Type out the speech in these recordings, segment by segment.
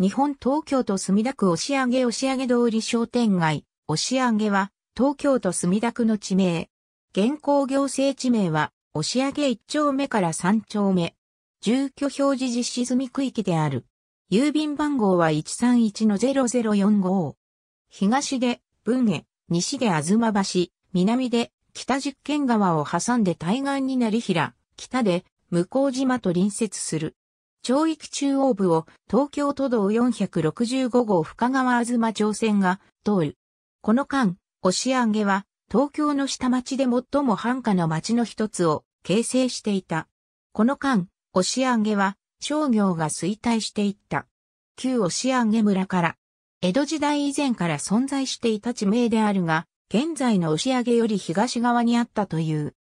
日本東京都墨田区押上押上通り商店街、押上は、東京都墨田区の地名。現行行政地名は、押上一丁目から三丁目。住居表示実施済み区域である。郵便番号は131-0045。東で、文へ、西で東橋、南で、北実験川を挟んで対岸になり平、北で、向島と隣接する。長域中央部を東京都道465号深川ま町線が通る。この間、押上は東京の下町で最も繁華な町の一つを形成していた。この間、押上は商業が衰退していった。旧押上村から、江戸時代以前から存在していた地名であるが、現在の押上より東側にあったという。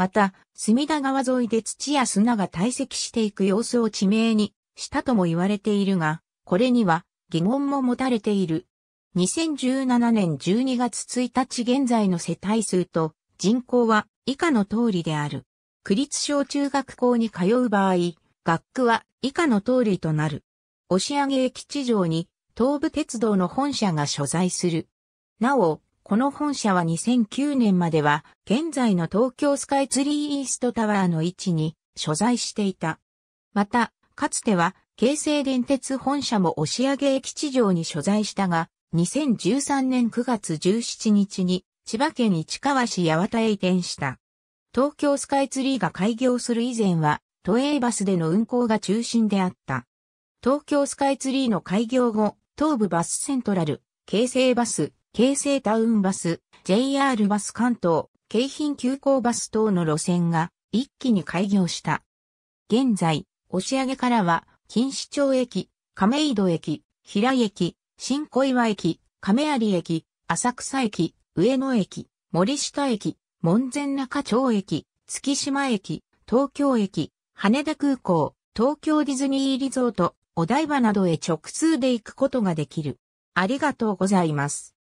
また、隅田川沿いで土や砂が堆積していく様子を地名にしたとも言われているが、これには疑問も持たれている。2017年12月1日現在の世帯数と人口は以下の通りである。区立小中学校に通う場合、学区は以下の通りとなる。押上駅地上に東武鉄道の本社が所在する。なお、この本社は2009年までは、現在の東京スカイツリーイーストタワーの位置に所在していた。また、かつては、京成電鉄本社も押上駅地上に所在したが、2013年9月17日に、千葉県市川市八幡へ移転した。東京スカイツリーが開業する以前は、都営バスでの運行が中心であった。東京スカイツリーの開業後、東武バスセントラル、京成バス、京成タウンバス、JR バス関東、京浜急行バス等の路線が一気に開業した。現在、押上からは、錦糸町駅、亀戸駅、平井駅、新小岩駅、亀有駅、浅草駅、上野駅、森下駅、門前中町駅、月島駅、東京駅、羽田空港、東京ディズニーリゾート、お台場などへ直通で行くことができる。ありがとうございます。